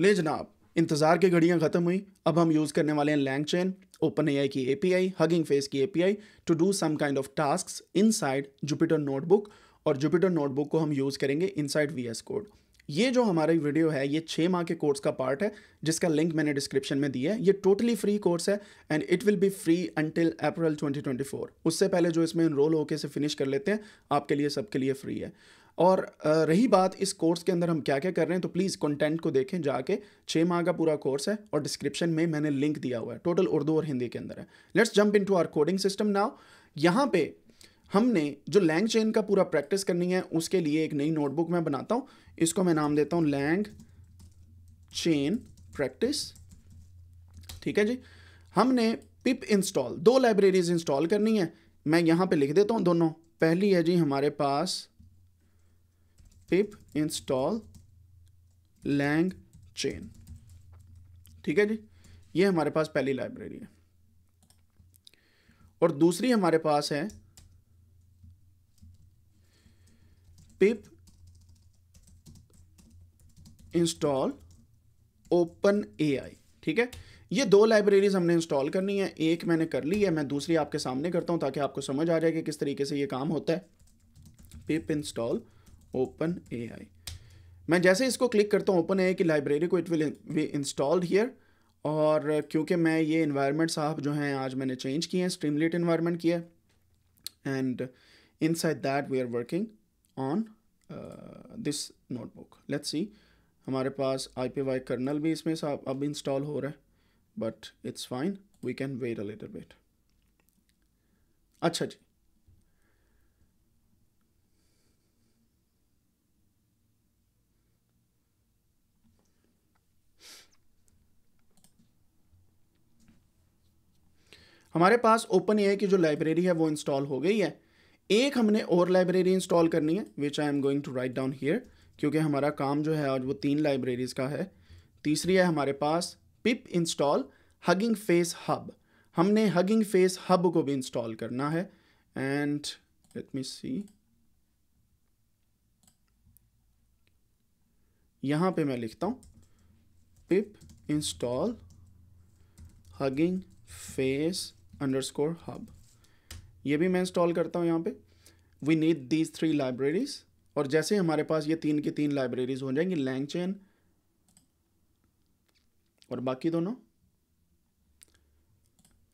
ले जनाब इंतज़ार की घड़ियाँ ख़त्म हुई अब हम यूज़ करने वाले हैं लैंग चैन ओपन ए की ए हगिंग फेस की ए to do some kind of task inside Jupyter notebook और जुपिटर नोटबुक को हम यूज़ करेंगे इन साइड वी कोड ये जो हमारी वीडियो है ये छः माह के कोर्स का पार्ट है जिसका लिंक मैंने डिस्क्रिप्शन में दिया है ये टोटली फ्री कोर्स है and it will be free until April 2024 उससे पहले जो इसमें इनरोल होकर से फिनिश कर लेते हैं आपके लिए सबके लिए फ्री है और रही बात इस कोर्स के अंदर हम क्या क्या कर रहे हैं तो प्लीज़ कंटेंट को देखें जाके छः माह का पूरा कोर्स है और डिस्क्रिप्शन में मैंने लिंक दिया हुआ है टोटल उर्दू और हिंदी के अंदर है let's jump into our coding system now यहाँ पे हमने जो लैंग चेन का पूरा प्रैक्टिस करनी है उसके लिए एक नई नोटबुक मैं बनाता हूँ इसको मैं नाम देता हूँ लैंग चेन प्रैक्टिस ठीक है जी हमने पिप इंस्टॉल दो लाइब्रेरीज इंस्टॉल करनी है मैं यहाँ पे लिख देता हूँ दोनों पहली है जी हमारे पास pip install lang chain ठीक है जी ये हमारे पास पहली लाइब्रेरी है और दूसरी हमारे पास है pip install open ai ठीक है ये दो लाइब्रेरीज हमने इंस्टॉल करनी है एक मैंने कर ली है मैं दूसरी आपके सामने करता हूं ताकि आपको समझ आ जाए कि किस तरीके से ये काम होता है पिप इंस्टॉल ओपन ए आई मैं जैसे इसको क्लिक करता हूँ ओपन ए आई की लाइब्रेरी को it will we installed here और क्योंकि मैं ये इन्वायरमेंट साहब जो हैं आज मैंने चेंज किए हैं स्ट्रीमलेट इन्वायरमेंट किया and inside that we are working on this notebook let's see हमारे पास आई पी वाई कर्नल भी इसमें साहब अब इंस्टॉल हो रहा है but it's fine we can wait a little bit अच्छा जी हमारे पास ओपन ए की जो लाइब्रेरी है वो इंस्टॉल हो गई है एक हमने और लाइब्रेरी इंस्टॉल करनी है which I am going to write down here क्योंकि हमारा काम जो है आज वो तीन लाइब्रेरीज़ का है तीसरी है हमारे पास pip install Hugging Face hub हमने हगिंग फेस हब को भी इंस्टॉल करना है एंड लेट मी सी यहां पे मैं लिखता हूं pip install Hugging Face underscore hub ये भी मैं इंस्टॉल करता हूँ यहाँ पे we need these three libraries और जैसे हमारे पास ये तीन की तीन लाइब्रेरीज हो जाएंगी लैंग चैन और बाकी दोनों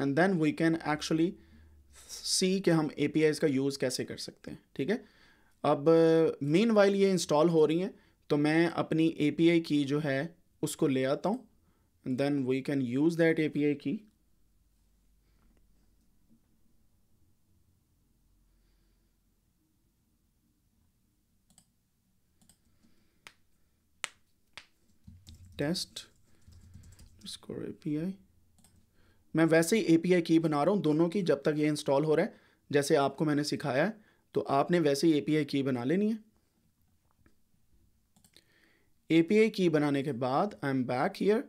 and then we can actually see कि हम ए पी का यूज़ कैसे कर सकते हैं ठीक है अब मेन वाइल ये इंस्टॉल हो रही हैं तो मैं अपनी ए की जो है उसको ले आता हूँ then we can use that a key test score API मैं वैसे ही एपीआई की बना रहा हूँ दोनों की जब तक ये इंस्टॉल हो रहा है जैसे आपको मैंने सिखाया है तो आपने वैसे ही एपीआई की बना लेनी है एपीआई की बनाने के बाद आई एम बैक हियर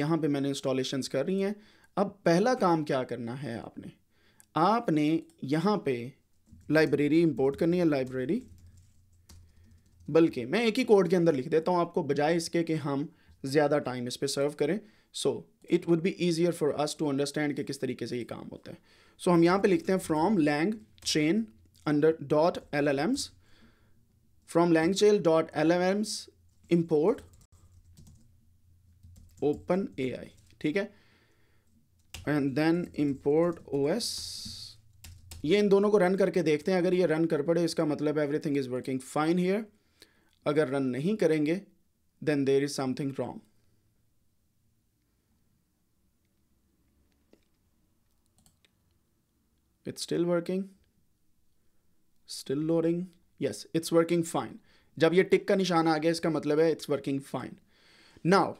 यहाँ पे मैंने इंस्टॉलेशन कर रही हैं अब पहला काम क्या करना है आपने आपने यहाँ पे लाइब्रेरी इंपोर्ट करनी है लाइब्रेरी बल्कि मैं एक ही कोड के अंदर लिख देता हूँ आपको बजाय इसके कि हम ज़्यादा टाइम इस पर सर्व करें so it would be easier for us to understand कि किस तरीके से ये काम होता है सो so, हम यहाँ पे लिखते हैं from langchain under dot L L Ms from langchain dot L L Ms import open A I ठीक है and then import O S ये इन दोनों को रन करके देखते हैं अगर ये रन कर पड़े इसका मतलब everything is working fine here अगर रन नहीं करेंगे then there is something wrong. It's still working. Still loading. Yes, it's working fine. जब ये टिक का निशान आ गया इसका मतलब है इट्स वर्किंग फाइन नाउ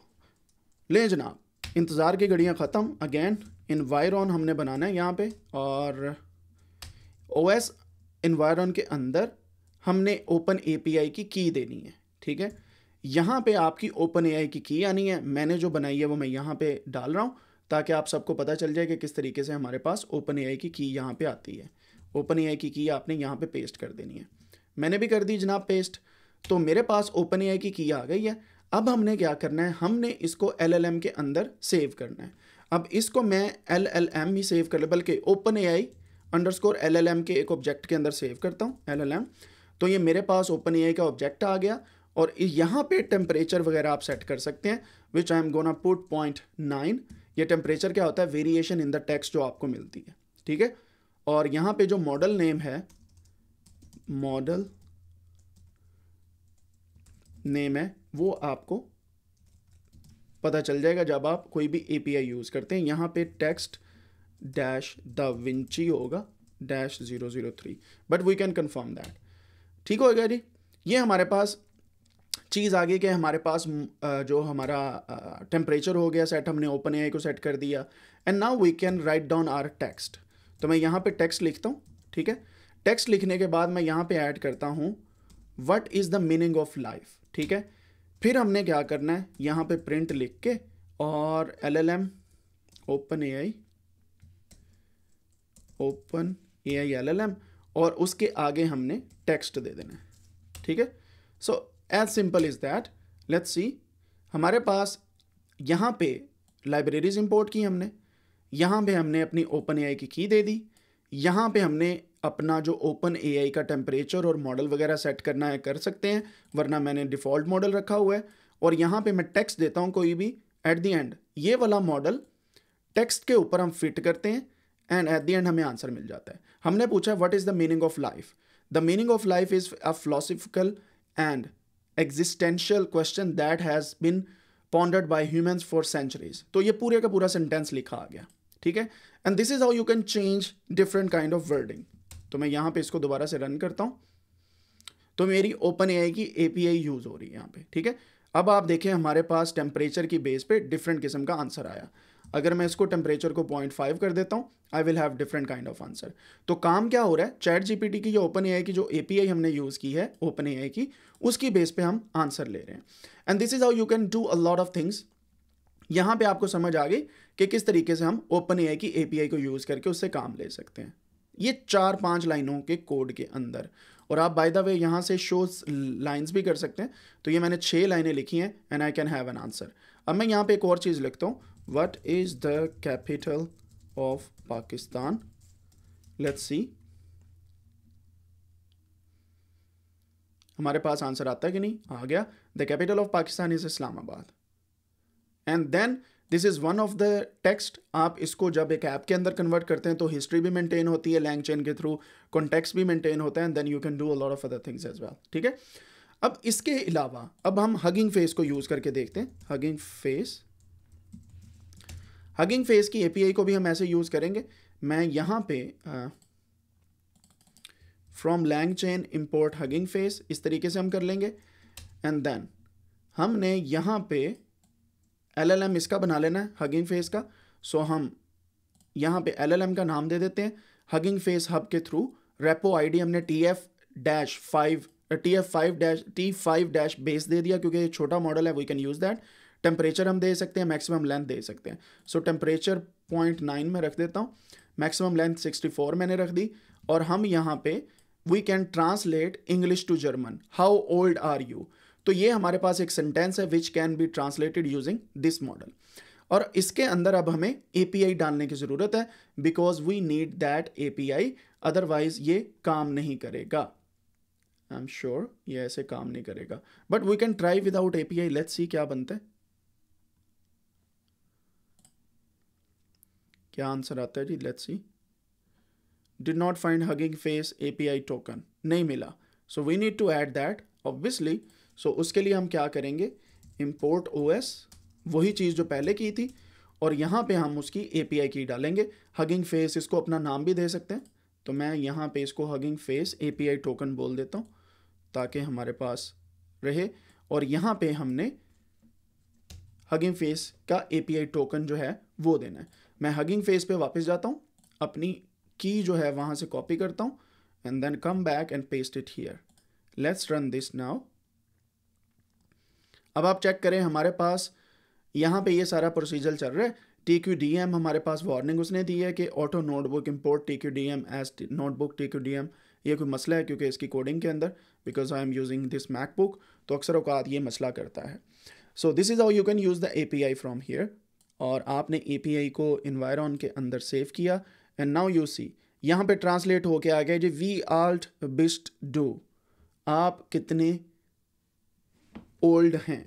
ले जनाब इंतज़ार की घड़ियाँ ख़त्म अगेन इन्वायरन हमने बनाना है यहाँ पे और ओ एस इन्वायरॉन के अंदर हमने ओपन ए की की देनी है ठीक है यहाँ पे आपकी ओपन ए की की आनी है मैंने जो बनाई है वो मैं यहाँ पे डाल रहा हूँ ताकि आप सबको पता चल जाए कि किस तरीके से हमारे पास ओपन ए की की यहाँ पे आती है ओपन ए की की आपने यहाँ पे पेस्ट कर देनी है मैंने भी कर दी जनाब पेस्ट तो मेरे पास ओपन ए की की आ गई है अब हमने क्या करना है हमने इसको एल के अंदर सेव करना है अब इसको मैं एल एल एम ही सेव कर ले बल्कि open A I underscore L L M के एक ऑब्जेक्ट के अंदर सेव करता हूँ एल एल एम तो ये मेरे पास ओपन ए आई का ऑब्जेक्ट आ गया और यहाँ पे टेम्परेचर वगैरह आप सेट कर सकते हैं which I am gonna put point nine ये टेम्परेचर क्या होता है वेरिएशन इन द टेक्स्ट जो आपको मिलती है ठीक है और यहाँ पे जो मॉडल नेम है मॉडल नेम है वो आपको पता चल जाएगा जब आप कोई भी एपीआई यूज़ करते हैं यहाँ पे टेक्स्ट डैश द विंची होगा dash zero zero three but we can confirm that ठीक होएगा जी ये हमारे पास चीज़ आ गई कि हमारे पास जो हमारा टेम्परेचर हो गया सेट हमने ओपन ए को सेट कर दिया and now we can write down our text तो मैं यहाँ पे टेक्स्ट लिखता हूँ ठीक है टेक्स्ट लिखने के बाद मैं यहाँ पे ऐड करता हूँ what is the meaning of life ठीक है फिर हमने क्या करना है यहाँ पे प्रिंट लिख के और L L M open A I open A I L L M और उसके आगे हमने टेक्स्ट दे देना है ठीक है so as simple is that let's see हमारे पास यहाँ पे लाइब्रेरीज इंपोर्ट की हमने यहाँ पे हमने अपनी ओपन ए की की दे दी यहाँ पे हमने अपना जो ओपन ए का टेम्परेचर और मॉडल वगैरह सेट करना है कर सकते हैं वरना मैंने डिफ़ॉल्ट मॉडल रखा हुआ है और यहाँ पे मैं टेक्स्ट देता हूँ कोई भी एट द एंड ये वाला मॉडल टेक्स्ट के ऊपर हम फिट करते हैं एंड एट द एंड हमें आंसर मिल जाता है हमने पूछा what is the meaning of life the meaning of life is a philosophical and existential question that has been pondered by humans for centuries तो ये पूरे का पूरा सेंटेंस लिखा आ गया ठीक है and this is how you can change different kind of wording तो मैं यहाँ पे इसको दोबारा से रन करता हूँ तो मेरी ओपन ए की ए यूज़ हो रही है यहाँ पे ठीक है अब आप देखें हमारे पास टेम्परेचर की बेस पे डिफरेंट किस्म का आंसर आया अगर मैं इसको टेम्परेचर को पॉइंट फाइव कर देता हूँ I will have different kind of answer तो काम क्या हो रहा है चैट जीपीटी की जो ओपन ए की जो ए हमने यूज़ की है ओपन ए की उसकी बेस पे हम आंसर ले रहे हैं and this is how you can do a lot of things यहाँ पे आपको समझ आ गई कि किस तरीके से हम ओपन ए की ए को यूज़ करके उससे काम ले सकते हैं ये चार पांच लाइनों के कोड के अंदर और आप बाय द वे यहाँ से शो लाइन्स भी कर सकते हैं तो ये मैंने छः लाइनें लिखी हैं and I can have an answer अब मैं यहाँ पे एक और चीज़ लिखता हूँ What is the capital of Pakistan? Let's see. हमारे पास आंसर आता है कि नहीं आ गया the capital of Pakistan is Islamabad and then this is one of the text आप इसको जब एक ऐप के अंदर कन्वर्ट करते हैं तो हिस्ट्री भी मेंटेन होती है लैंग चेन के थ्रू कॉन्टेक्स भी मेंटेन होता है and then you can do a lot of other things as well ठीक है अब इसके अलावा अब हम हगिंग फेस को यूज़ करके देखते हैं हगिंग फेस हगिंग फेस की एपीआई को भी हम ऐसे यूज़ करेंगे मैं यहाँ पे from LangChain import Hugging Face इस तरीके से हम कर लेंगे एंड देन हमने यहाँ पे एलएलएम इसका बना लेना है हगिंग फेस का सो so हम यहाँ पे एलएलएम का नाम दे देते हैं हगिंग फेस हब के थ्रू रेपो आईडी हमने T F dash five T F five dash T five dash base दे दिया क्योंकि ये छोटा मॉडल है we can use that temperature हम दे सकते हैं मैक्सिमम लेंथ दे सकते हैं सो टेम्परेचर पॉइंट नाइन में रख देता हूँ मैक्सिमम लेंथ सिक्सटी फोर मैंने रख दी और हम यहाँ पे we can translate English to German how old are you तो ये हमारे पास एक सेंटेंस है which can be translated using this model और इसके अंदर अब हमें ए डालने की ज़रूरत है because we need that a otherwise ये काम नहीं करेगा आई एम श्योर ये ऐसे काम नहीं करेगा but we can try without A P I let's see क्या बनता है क्या आंसर आता है जी let's see did not find Hugging Face API token नहीं मिला so we need to add that obviously so उसके लिए हम क्या करेंगे इम्पोर्ट ओ वही चीज़ जो पहले की थी और यहाँ पे हम उसकी एपीआई की डालेंगे हगिंग फेस इसको अपना नाम भी दे सकते हैं तो मैं यहाँ पे इसको हगिंग फेस एपीआई टोकन बोल देता हूँ ताकि हमारे पास रहे और यहाँ पे हमने हगिंग फेस का एपीआई टोकन जो है वो देना है मैं हगिंग फेस पे वापस जाता हूँ अपनी की जो है वहाँ से कॉपी करता हूँ and then come back and paste it here let's run this now अब आप चेक करें हमारे पास यहाँ पे ये सारा प्रोसीजर चल रहा है टी क्यू डी एम हमारे पास वार्निंग उसने दी है कि auto notebook import T Q D M as notebook T Q D M ये कोई मसला है क्योंकि इसकी कोडिंग के अंदर because I am using this MacBook तो अक्सर अवकात ये मसला करता है so this is how you can use the A P I from here और आपने ए को इन्वायरॉन के अंदर सेव किया एंड नाउ यू सी यहाँ पे ट्रांसलेट होके आ गया जी वी आल्ट बिस्ट डू आप कितने ओल्ड हैं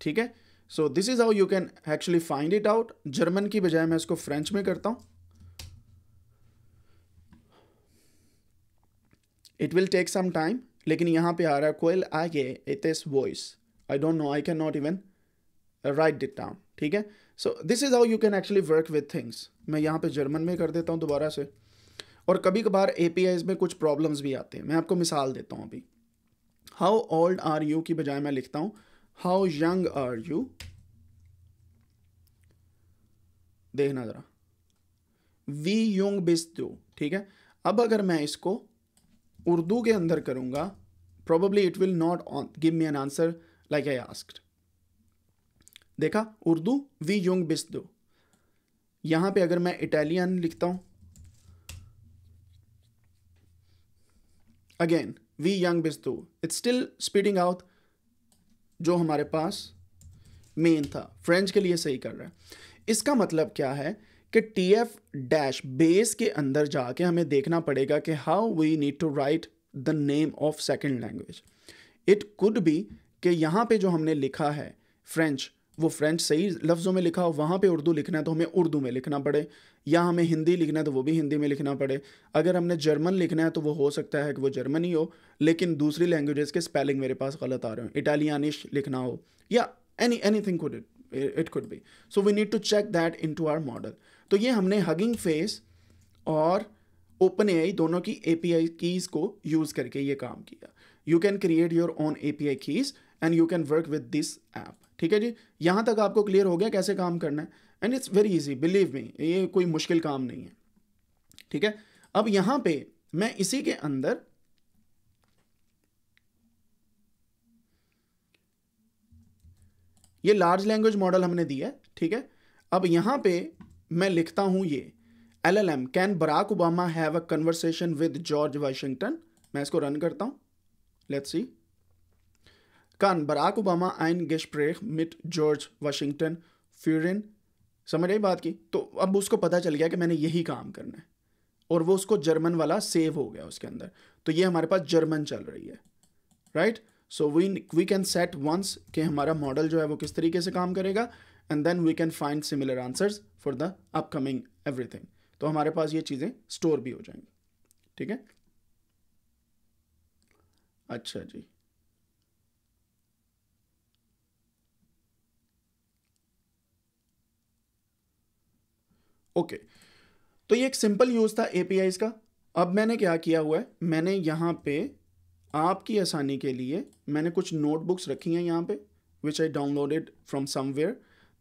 ठीक है so this is how you can actually find it out German की बजाय मैं इसको फ्रेंच में करता हूँ it will take some time लेकिन यहाँ पे आ रहा है कोयल आगे इट इस वॉइस I don't know I cannot even इवन राइट डिट डाउन ठीक है so this is how you can actually work with things मैं यहाँ पे जर्मन में कर देता हूँ दोबारा से और कभी कभार ए में कुछ प्रॉब्लम्स भी आते हैं मैं आपको मिसाल देता हूँ अभी हाउ ओल्ड आर यू की बजाय मैं लिखता हूँ हाउ यंग आर यू देखना ज़रा वी यंग बिस दो ठीक है अब अगर मैं इसको उर्दू के अंदर करूँगा probably it will not give me an answer like I asked देखा उर्दू वी युंग बिस्दो यहां पे अगर मैं इटालियन लिखता हूं अगेन वी यंग बिस्दो इट्स स्टिल स्पीडिंग आउट जो हमारे पास मेन था फ्रेंच के लिए सही कर रहा है इसका मतलब क्या है कि टी एफ डैश बेस के अंदर जाके हमें देखना पड़ेगा कि how we need to write the name of second language it could be कि यहाँ पे जो हमने लिखा है फ्रेंच वो फ्रेंच सही लफ्ज़ों में लिखा हो वहाँ पे उर्दू लिखना है तो हमें उर्दू में लिखना पड़े या हमें हिंदी लिखना है तो वो भी हिंदी में लिखना पड़े अगर हमने जर्मन लिखना है तो वो हो सकता है कि वो जर्मन हो लेकिन दूसरी लैंग्वेजेस के स्पेलिंग मेरे पास गलत आ रहे हो इटालियानिश लिखना हो या any anything it could be so we need to check that into our model तो ये हमने हगिंग फेस और ओपन ए दोनों की ए पी आई कीज़ को यूज़ करके ये काम किया you can create your own A P I keys and you can work with this app ठीक है जी यहाँ तक आपको क्लियर हो गया कैसे काम करना है and it's very easy believe me ये कोई मुश्किल काम नहीं है ठीक है अब यहाँ पे मैं इसी के अंदर ये लार्ज लैंग्वेज मॉडल हमने दिया है ठीक है अब यहाँ पे मैं लिखता हूँ ये L L M can Barack Obama have a conversation with George Washington मैं इसको रन करता हूँ let's see kann Barack Obama ein Gespräch mit George Washington führen समझ रही बात की तो अब उसको पता चल गया कि मैंने यही काम करना है और वो उसको जर्मन वाला सेव हो गया उसके अंदर तो ये हमारे पास जर्मन चल रही है right so we we can set once कि हमारा मॉडल जो है वो किस तरीके से काम करेगा and then we can find similar answers for the upcoming everything तो हमारे पास ये चीज़ें स्टोर भी हो जाएंगी ठीक है अच्छा जी ओके तो ये एक सिंपल यूज़ था ए का अब मैंने क्या किया हुआ है मैंने यहाँ पे आपकी आसानी के लिए मैंने कुछ नोटबुक्स रखी हैं यहाँ पे which I downloaded from somewhere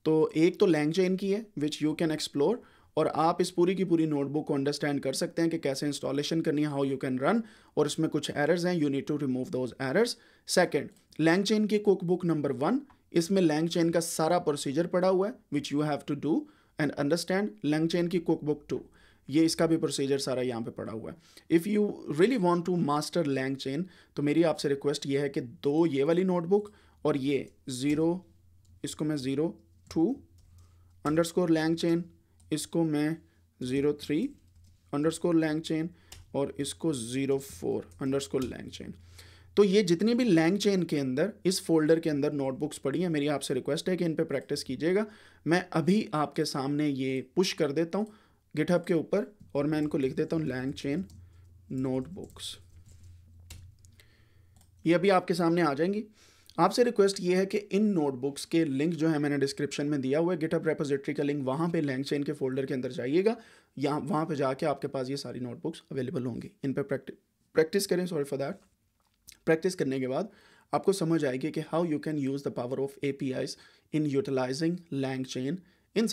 तो एक तो लैंग चेन की है विच यू कैन एक्सप्लोर और आप इस पूरी की पूरी नोटबुक को अंडरस्टैंड कर सकते हैं कि कैसे इंस्टॉलेशन करनी है हाउ यू कैन रन और इसमें कुछ एरर्स हैं you need to remove those errors second LangChain की कुक बुक नंबर वन इसमें लैंग चेन का सारा प्रोसीजर पड़ा हुआ है which you have to do and understand chain की कुक बुक टू ये इसका भी प्रोसीजर सारा यहाँ पे पड़ा हुआ है if you really want to master LangChain तो मेरी आपसे रिक्वेस्ट ये है कि दो ये वाली नोटबुक और ये ज़ीरो इसको मैं zero two underscore LangChain इसको मैं zero three underscore LangChain और इसको zero four underscore LangChain तो ये जितनी भी लैंग चेन के अंदर इस फोल्डर के अंदर नोटबुक्स पड़ी हैं मेरी आपसे रिक्वेस्ट है कि इन पर प्रैक्टिस कीजिएगा मैं अभी आपके सामने ये पुश कर देता हूँ गिटहब के ऊपर और मैं इनको लिख देता हूँ लैंग चेन नोटबुक्स ये अभी आपके सामने आ जाएंगी आपसे रिक्वेस्ट ये है कि इन नोटबुक्स के लिंक जो है मैंने डिस्क्रिप्शन में दिया हुआ है गिटअप रेपोजिटरी का लिंक वहाँ पे लैंग चेन के फोल्डर के अंदर जाइएगा या वहाँ पे जाके आपके पास ये सारी नोटबुक्स अवेलेबल होंगी इन पर प्रैक्टिस प्रैक्टिस करें सॉरी फॉर दैट प्रैक्टिस करने के बाद आपको समझ आएगी कि how you can use the power of A in utilizing LangChain in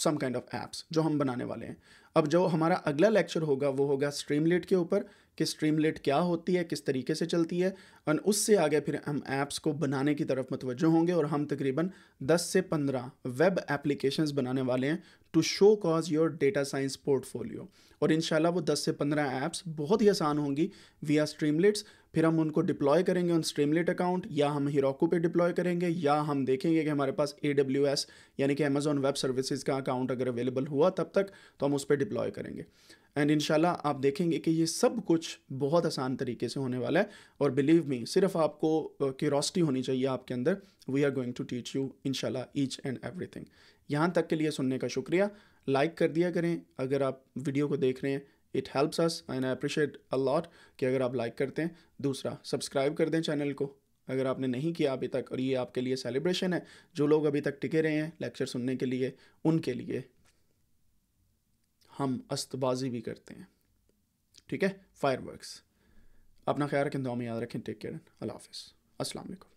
some kind of apps जो हम बनाने वाले हैं अब जो हमारा अगला लेक्चर होगा वो होगा स्ट्रीमलेट के ऊपर कि स्ट्रीमलेट क्या होती है किस तरीके से चलती है और उससे आगे फिर हम ऐप्स को बनाने की तरफ मतवज होंगे और हम तकरीबन 10 से 15 वेब एप्लीकेशंस बनाने वाले हैं to showcase your data science portfolio और इन वो 10 से 15 ऐप्स बहुत ही आसान होंगी वी आर स्ट्रीमलेट्स फिर हम उनको डिप्लॉय करेंगे ऑन स्ट्रीमलेट अकाउंट या हम हिरोको पे डिप्लॉय करेंगे या हम देखेंगे कि हमारे पास ए डब्ल्यू एस यानी कि अमेजोन वेब सर्विसेज का अकाउंट अगर अवेलेबल हुआ तब तक तो हम उस पर डिप्लॉय करेंगे एंड इनशाला आप देखेंगे कि ये सब कुछ बहुत आसान तरीके से होने वाला है और बिलीव मी सिर्फ आपको क्यूरोसिटी uh, होनी चाहिए आपके अंदर we are going to teach you इनशाला ईच एंड एवरीथिंग यहाँ तक के लिए सुनने का शुक्रिया लाइक कर दिया करें अगर आप वीडियो को देख रहे हैं it helps us and I appreciate a lot कि अगर आप लाइक करते हैं दूसरा सब्सक्राइब कर दें चैनल को अगर आपने नहीं किया अभी तक और ये आपके लिए सेलिब्रेशन है जो लोग अभी तक टिके रहे हैं लेक्चर सुनने के लिए उनके लिए हम अस्तबाजी भी करते हैं ठीक है फायर अपना ख्याल रखें दो में याद रखें टेक केयर अल्लाह हाफिज़ वालेकुम